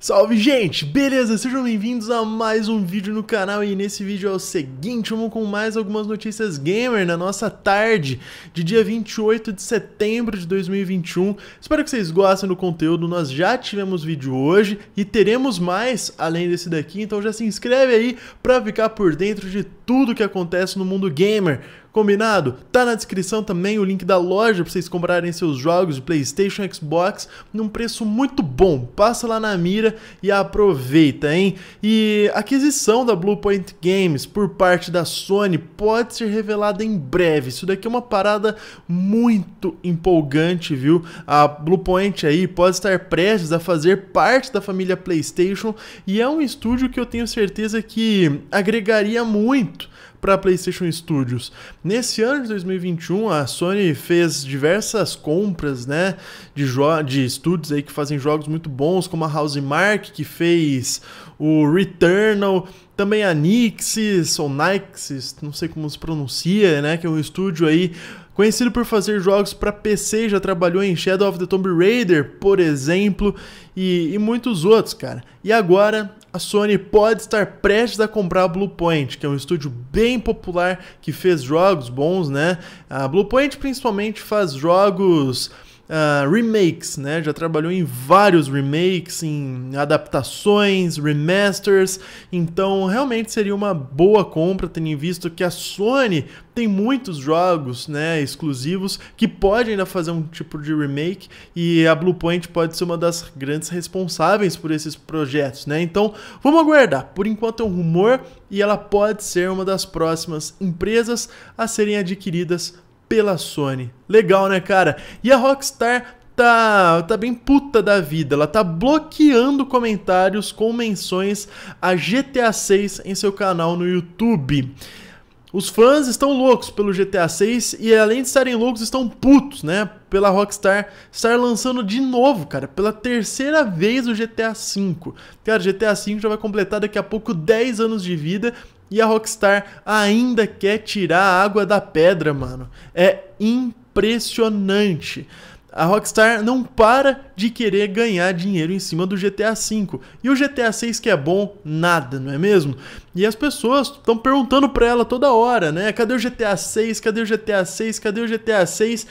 Salve gente, beleza? Sejam bem-vindos a mais um vídeo no canal e nesse vídeo é o seguinte, vamos com mais algumas notícias gamer na nossa tarde de dia 28 de setembro de 2021. Espero que vocês gostem do conteúdo, nós já tivemos vídeo hoje e teremos mais além desse daqui, então já se inscreve aí para ficar por dentro de tudo que acontece no mundo gamer. Combinado? Tá na descrição também o link da loja para vocês comprarem seus jogos de PlayStation, Xbox, num preço muito bom. Passa lá na mira e aproveita, hein? E a aquisição da Bluepoint Games por parte da Sony pode ser revelada em breve. Isso daqui é uma parada muito empolgante, viu? A Bluepoint aí pode estar prestes a fazer parte da família PlayStation e é um estúdio que eu tenho certeza que agregaria muito para PlayStation Studios. Nesse ano de 2021, a Sony fez diversas compras, né, de, de estúdios aí que fazem jogos muito bons, como a House Mark, que fez o Returnal, também a Nixis, ou Nixis, não sei como se pronuncia, né? Que é um estúdio aí conhecido por fazer jogos para PC, já trabalhou em Shadow of the Tomb Raider, por exemplo, e, e, muitos outros, cara. E agora a Sony pode estar prestes a comprar a Bluepoint, que é um estúdio bem popular que fez jogos bons, né? A Bluepoint principalmente faz jogos uh, remakes, né? Já trabalhou em vários remakes, em adaptações, remasters. Então, realmente seria uma boa compra, tendo visto que a Sony tem muitos jogos, né, exclusivos que podem ainda fazer um tipo de remake e a Bluepoint pode ser uma das grandes responsáveis por esses projetos, né? Então, vamos aguardar. Por enquanto é um rumor e ela pode ser uma das próximas empresas a serem adquiridas pela Sony. Legal, né, cara? E a Rockstar tá, tá bem puta da vida. Ela tá bloqueando comentários com menções a GTA 6 em seu canal no YouTube. Os fãs estão loucos pelo GTA 6 e além de estarem loucos, estão putos, né? Pela Rockstar estar lançando de novo, cara, pela terceira vez o GTA 5. Cara, GTA 5 já vai completar daqui a pouco 10 anos de vida e a Rockstar ainda quer tirar a água da pedra, mano. É impressionante. A Rockstar não para de querer ganhar dinheiro em cima do GTA V. E o GTA VI que é bom, nada, não é mesmo? E as pessoas estão perguntando pra ela toda hora, né? Cadê o GTA VI? Cadê o GTA VI? Cadê o GTA VI?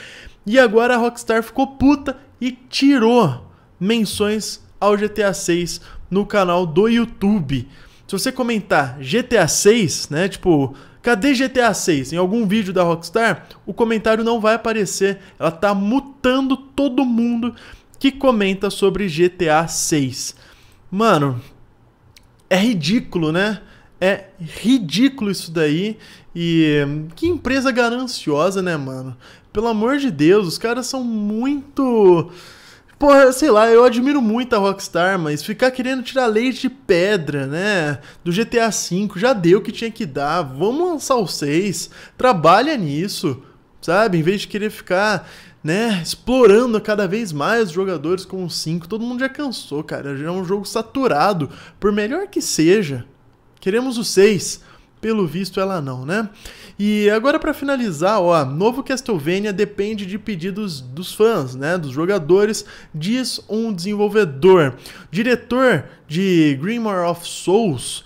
E agora a Rockstar ficou puta e tirou menções ao GTA VI no canal do YouTube. Se você comentar GTA 6, né? Tipo, cadê GTA 6? Em algum vídeo da Rockstar, o comentário não vai aparecer. Ela tá mutando todo mundo que comenta sobre GTA 6. Mano, é ridículo, né? É ridículo isso daí. E que empresa gananciosa, né, mano? Pelo amor de Deus, os caras são muito Porra, sei lá, eu admiro muito a Rockstar, mas ficar querendo tirar leite de pedra, né? Do GTA V, já deu o que tinha que dar. Vamos lançar o 6, trabalha nisso, sabe? Em vez de querer ficar, né, explorando cada vez mais os jogadores com o 5, todo mundo já cansou, cara. Já é um jogo saturado, por melhor que seja. Queremos o 6. Pelo visto, ela não, né? E agora para finalizar, ó, novo Castlevania depende de pedidos dos fãs, né, dos jogadores, diz um desenvolvedor. Diretor de Grimoire of Souls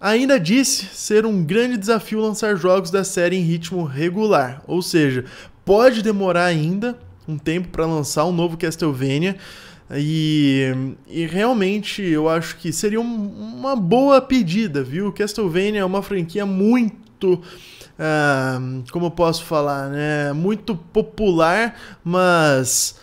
ainda disse ser um grande desafio lançar jogos da série em ritmo regular, ou seja, pode demorar ainda um tempo para lançar um novo Castlevania. E, e realmente eu acho que seria uma boa pedida, viu? Castlevania é uma franquia muito. Uh, como eu posso falar, né? Muito popular, mas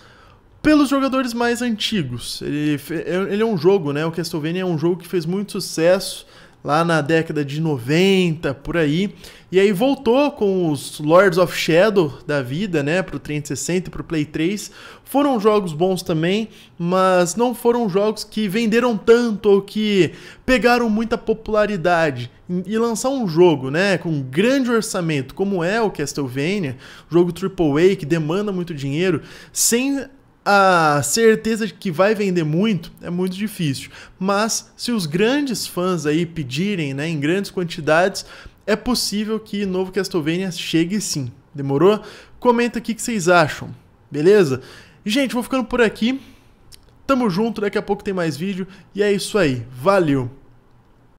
pelos jogadores mais antigos. Ele, é, ele é um jogo, né? O Castlevania é um jogo que fez muito sucesso lá na década de 90, por aí. E aí voltou com os Lords of Shadow da vida, né, pro 360 e pro Play 3. Foram jogos bons também, mas não foram jogos que venderam tanto ou que pegaram muita popularidade. E lançar um jogo, né, com um grande orçamento, como é o Castlevania, jogo AAA que demanda muito dinheiro, sem a certeza de que vai vender muito é muito difícil. Mas se os grandes fãs aí pedirem né, em grandes quantidades, é possível que novo Castlevania chegue sim. Demorou? Comenta aqui o que vocês acham, beleza? Gente, vou ficando por aqui. Tamo junto, daqui a pouco tem mais vídeo. E é isso aí. Valeu!